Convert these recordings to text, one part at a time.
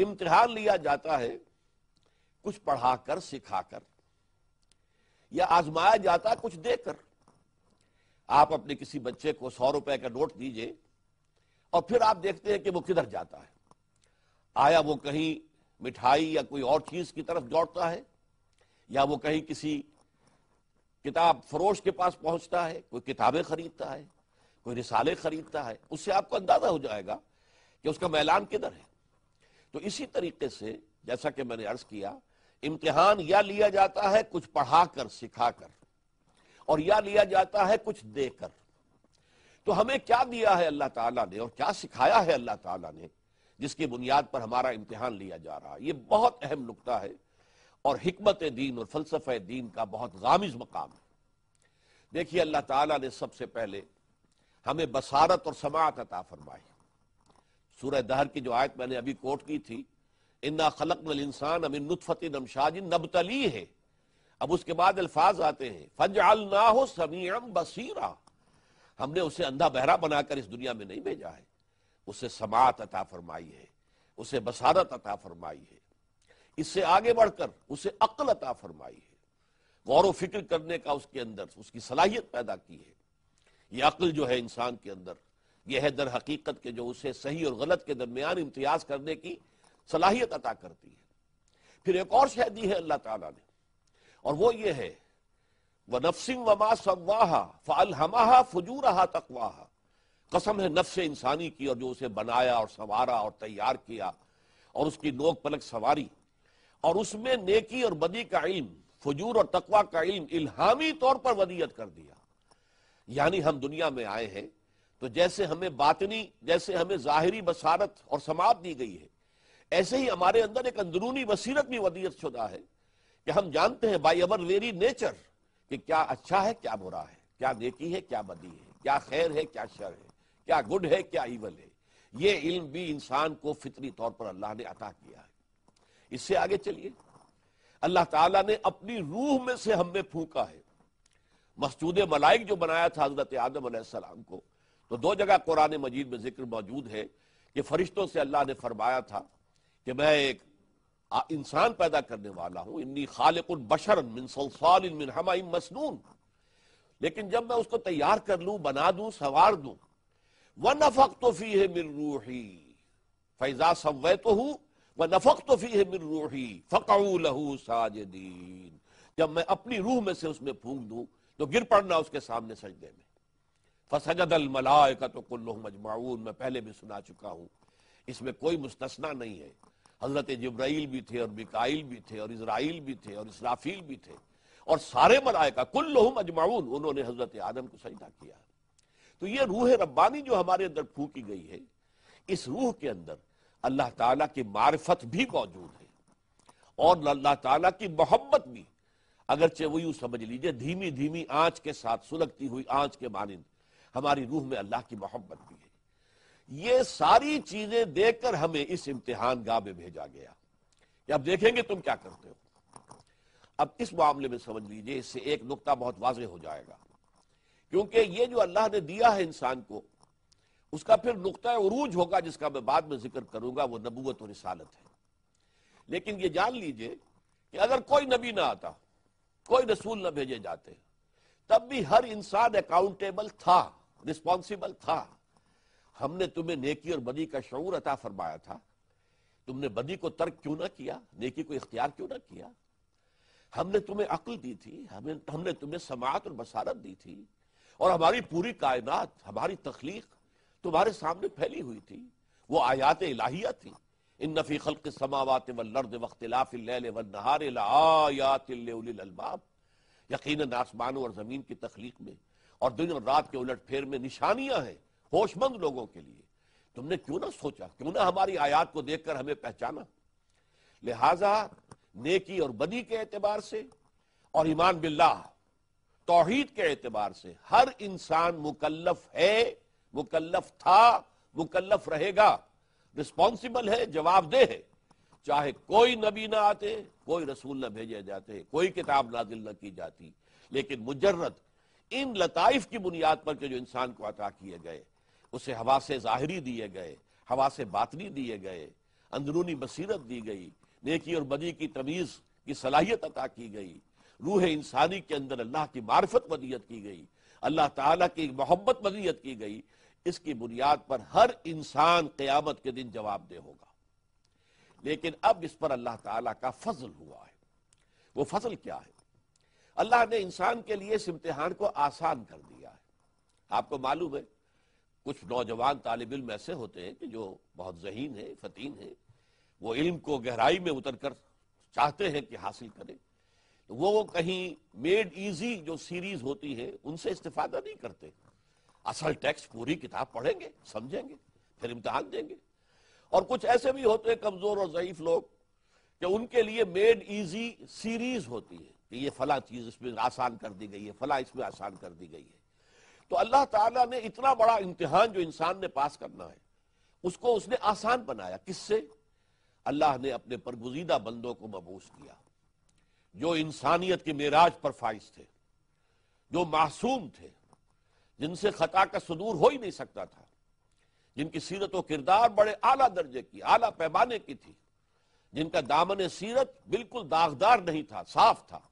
इम्तिहान लिया जाता है कुछ पढ़ाकर सिखाकर या आजमाया जाता है कुछ देकर आप अपने किसी बच्चे को सौ रुपए का नोट दीजिए और फिर आप देखते हैं कि वो किधर जाता है आया वो कहीं मिठाई या कोई और चीज की तरफ दौड़ता है या वो कहीं किसी किताब फरोश के पास पहुंचता है कोई किताबें खरीदता है कोई रिसाले खरीदता है उससे आपको अंदाजा हो जाएगा कि उसका मैलान किधर है तो इसी तरीके से जैसा कि मैंने अर्ज किया इम्तिहान या लिया जाता है कुछ पढ़ाकर सिखाकर और या लिया जाता है कुछ देकर तो हमें क्या दिया है अल्लाह ताला ने और क्या सिखाया है अल्लाह ताला ने जिसकी बुनियाद पर हमारा इम्तिहान लिया जा रहा है ये बहुत अहम नुकता है और हिकमत दीन और फलसफे दीन का बहुत गामिज मकाम है देखिए अल्लाह ताला ने सबसे पहले हमें बसारत और समात अता फरमाई सूर्य दहर की जो आयत मैंने अभी कोट की थी इन्ना खलक इंसान अमिन नुतफ़त नमशाज नबतली है अब उसके बाद अल्फाज आते हैं फजाल ना बसीरा हमने उसे अंधा बहरा बनाकर इस दुनिया में नहीं भेजा है उसे समात अता फरमाई है उसे बसारत अता फरमाई है इससे आगे बढ़कर उसे अक्ल अता फरमाई है गौर फिक्र करने का उसके अंदर उसकी सलाहियत पैदा की है ये अक्ल जो है इंसान के अंदर यह है दर हकीकत के जो उसे सही और गलत के दरमियान इम्तियाज करने की सलाहियत अता करती है फिर एक और शह दी है अल्लाह ताला ने और वो ये है वह नफसिम वमा सवाहा फ़ाल हमाहा फजूरहा तकवाहा कसम है नफ्स इंसानी की और जो उसे बनाया और संवारा और तैयार किया और उसकी नोक पलक सवारी और उसमें नेकी और बदी का इल्म फजूर और तकवा का इल्म इल्हामी तौर पर वदियत कर दिया यानी हम दुनिया में आए हैं तो जैसे हमें बातनी जैसे हमें जाहिरी बसारत और समात दी गई है ऐसे ही हमारे अंदर एक अंदरूनी बसीरत भी वदियत शुदा है कि हम जानते हैं बाई अवर वेरी नेचर कि क्या अच्छा है क्या बुरा है क्या नेकी है क्या बदी है क्या खैर है क्या शर है क्या गुड है क्या ईवल है ये इल्म भी इंसान को फितरी तौर पर अल्लाह ने अता किया है इससे आगे चलिए अल्लाह ताला ने अपनी रूह में से हमें फूका है मस्जूद मलाइक जो बनाया था हजरत आदम सलाम को तो दो जगह कुरान मजीद में जिक्र मौजूद है कि फरिश्तों से अल्लाह ने फरमाया था कि मैं एक इंसान पैदा करने वाला हूं इन्नी खालिकुल बशर मिन सलसाल मिन हमा मसनून लेकिन जब मैं उसको तैयार कर लूं बना दूं सवार दूं व नफक तो फी है मिन रूही फैजा सवै तो हूं व नफक तो फी है मिन रूही फ़कऊ लहू साजदीन जब मैं अपनी रूह में से उसमें फूंक दूं तो गिर पड़ना उसके सामने सजदे में फसजदल मलायका तो कुल्लुम मजमाऊन मैं पहले भी सुना चुका हूँ इसमें कोई मुस्तना नहीं है हजरत जब्राइल भी थे और बिकाइल भी थे और इसराइल भी थे और इसराफील भी थे और सारे मलायका कुल्लुम मजमाऊन उन्होंने हजरत आदम को सजदा किया तो ये रूह रब्बानी जो हमारे अंदर फूकी गई है इस रूह के अंदर अल्लाह ताला की मार्फत भी मौजूद है और अल्लाह ताला की मोहब्बत भी अगरचे वो यूं समझ लीजिए धीमी धीमी आंच के साथ सुलगती हुई आंच के मानंद हमारी रूह में अल्लाह की मोहब्बत भी है ये सारी चीजें देखकर हमें इस इम्तिहान गाह में भेजा गया अब देखेंगे तुम क्या करते हो अब इस मामले में समझ लीजिए इससे एक नुकता बहुत वाजह हो जाएगा क्योंकि ये जो अल्लाह ने दिया है इंसान को उसका फिर नुकता अरूज होगा जिसका मैं बाद में जिक्र करूंगा वो नबूत और रिसालत है लेकिन ये जान लीजिए कि अगर कोई नबी ना आता कोई रसूल ना भेजे जाते तब भी हर इंसान अकाउंटेबल था रिस्पॉन्सिबल था हमने तुम्हें नेकी और बदी का शूर अता फरमाया था तुमने बदी को तर्क क्यों ना किया नेकी को इख्तियार क्यों ना किया हमने तुम्हें अक्ल दी थी हमें हमने तुम्हें समात और बसारत दी थी और हमारी पूरी कायनात हमारी तख्लीक तुम्हारे सामने फैली हुई थी वो आयात इलाहिया थी इन नफी खल के समावत वर्द वख्तलाफ़ार यकीन आसमानों और ज़मीन की तख्लीक में और दिन और रात के उलट फेर में निशानियां हैं होशमंद लोगों के लिए तुमने क्यों ना सोचा क्यों ना हमारी आयात को देखकर हमें पहचाना लिहाजा नेकी और बदी के एतबार से और ईमान बिल्ला तोहहीद के एतबार से हर इंसान मुकल्लफ है मुकल्लफ था मुकल्लफ रहेगा रिस्पॉन्सिबल है जवाबदेह है चाहे कोई नबी ना आते कोई रसूल ना भेजे जाते कोई किताब नाजिल ना की जाती लेकिन मुजर्रद इन लताइफ की बुनियाद पर के जो इंसान को अता किए गए उसे हवा से ज़ाहरी दिए गए हवा से बातनी दिए गए अंदरूनी बसीरत दी गई नेकी और बदी की तमीज़ की सलाहियत अता की गई रूह इंसानी के अंदर अल्लाह की मार्फत मदीयत की गई अल्लाह ताला की मोहब्बत मदीयत की गई इसकी बुनियाद पर हर इंसान क़यामत के दिन जवाब दे होगा लेकिन अब इस पर अल्लाह ताला का फजल हुआ है वो फजल क्या है अल्लाह ने इंसान के लिए इस इम्तहान को आसान कर दिया है आपको मालूम है कुछ नौजवान तालब इम ऐसे होते हैं कि जो बहुत जहीन है फतीन है वो इल्म को गहराई में उतर कर चाहते हैं कि हासिल करें तो वो कहीं मेड ईजी जो सीरीज होती है उनसे इस्तेफादा नहीं करते असल टेक्स्ट पूरी किताब पढ़ेंगे समझेंगे फिर इम्तहान देंगे और कुछ ऐसे भी होते हैं कमजोर और ज़यीफ लोग कि उनके लिए मेड ईजी सीरीज होती है कि ये फला चीज़ इसमें आसान कर दी गई है फला इसमें आसान कर दी गई है तो अल्लाह ताला ने इतना बड़ा इम्तिहान जो इंसान ने पास करना है उसको उसने आसान बनाया किससे अल्लाह ने अपने परगुजीदा बंदों को मबूस किया जो इंसानियत के मेराज पर फाइज थे जो मासूम थे जिनसे खता का सदूर हो ही नहीं सकता था जिनकी सीरत व किरदार बड़े आला दर्जे की आला पैमाने की थी जिनका दामन सीरत बिल्कुल दागदार नहीं था साफ था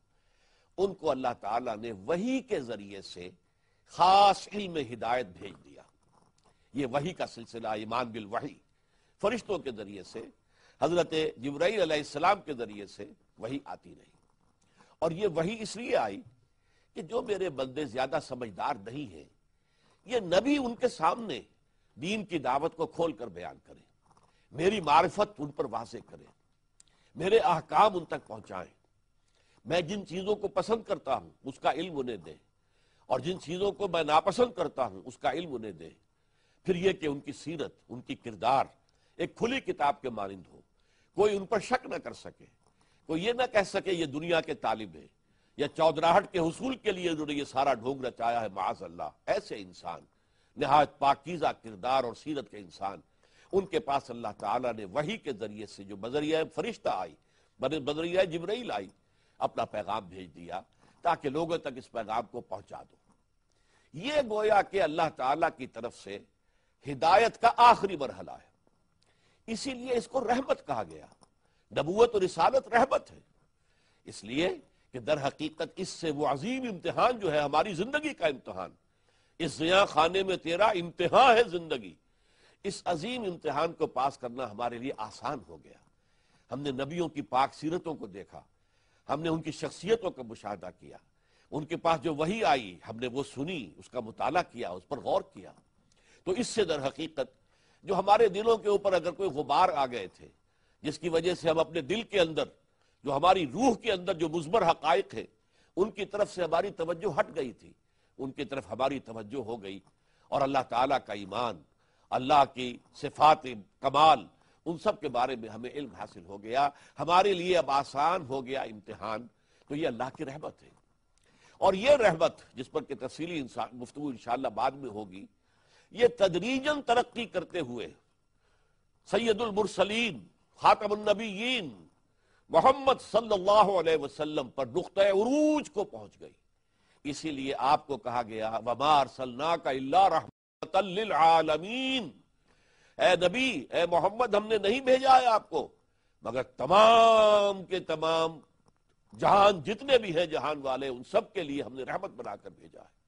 उनको अल्लाह ताला ने वही के जरिए से खास इल्म हिदायत भेज दिया ये वही का सिलसिला ईमान बिल वही फरिश्तों के जरिए से हजरत जब्राईसलाम के जरिए से वही आती रही और ये वही इसलिए आई कि जो मेरे बंदे ज्यादा समझदार नहीं हैं ये नबी उनके सामने दीन की दावत को खोल कर बयान करें मेरी मार्फत उन पर वाजे करें मेरे अहकाम उन तक पहुंचाएं मैं जिन चीज़ों को पसंद करता हूँ उसका इल्म उन्हें दे और जिन चीज़ों को मैं नापसंद करता हूं उसका इल्म उन्हें दे फिर यह कि उनकी सीरत उनकी किरदार एक खुली किताब के मानंद हो कोई उन पर शक न कर सके कोई ये ना कह सके ये दुनिया के तालिब है या चौधराहट के हसूल के लिए उन्होंने ये सारा ढोंग रचाया है माज अल्लाह ऐसे इंसान नहायत पाकिजा किरदार और सीरत के इंसान उनके पास अल्लाह ताला ने वही के जरिए से जो बजरिया फरिश्ता आई बजरिया जिब्राइल आई अपना पैगाम भेज दिया ताकि लोगों तक इस पैगाम को पहुंचा दो ये गोया कि अल्लाह ताला की तरफ से हिदायत का आखिरी मरहला है इसीलिए इसको रहमत कहा गया नबूत और रिसालत रहमत है इसलिए कि दर हकीकत इससे वो अजीम इम्तिहान जो है हमारी जिंदगी का इम्तहान इस जिया खाने में तेरा इम्तिहा है जिंदगी इस अजीम इम्तहान को पास करना हमारे लिए आसान हो गया हमने नबियों की पाक सीरतों को देखा हमने उनकी शख्सियतों का मुशाह किया उनके पास जो वही आई हमने वो सुनी उसका मुताला किया उस पर गौर किया तो इससे दर हकीकत जो हमारे दिलों के ऊपर अगर कोई गुबार आ गए थे जिसकी वजह से हम अपने दिल के अंदर जो हमारी रूह के अंदर जो मुजमर हक है उनकी तरफ से हमारी तवज्जो हट गई थी उनकी तरफ हमारी तवज्जो हो गई और अल्लाह ताला का ईमान अल्लाह की सिफात कमाल उन सब के बारे में हमें इल्म हासिल हो गया हमारे लिए अब आसान हो गया इम्तिहान तो ये अल्लाह की रहमत है और ये रहमत जिस पर कि तफसीली गुफ्तु इन बाद में होगी ये तदरीजन तरक्की करते हुए सैदुलमरसलीम ख़ातमनबीन मोहम्मद सल्लल्लाहु अलैहि वसल्लम पर नुक़ को पहुंच गई इसीलिए आपको कहा गया वमार सल्ला का अल्ला रहमत आलमीन ए नबी ए मोहम्मद हमने नहीं भेजा है आपको मगर तमाम के तमाम जहान जितने भी हैं जहान वाले उन सब के लिए हमने रहमत बनाकर भेजा है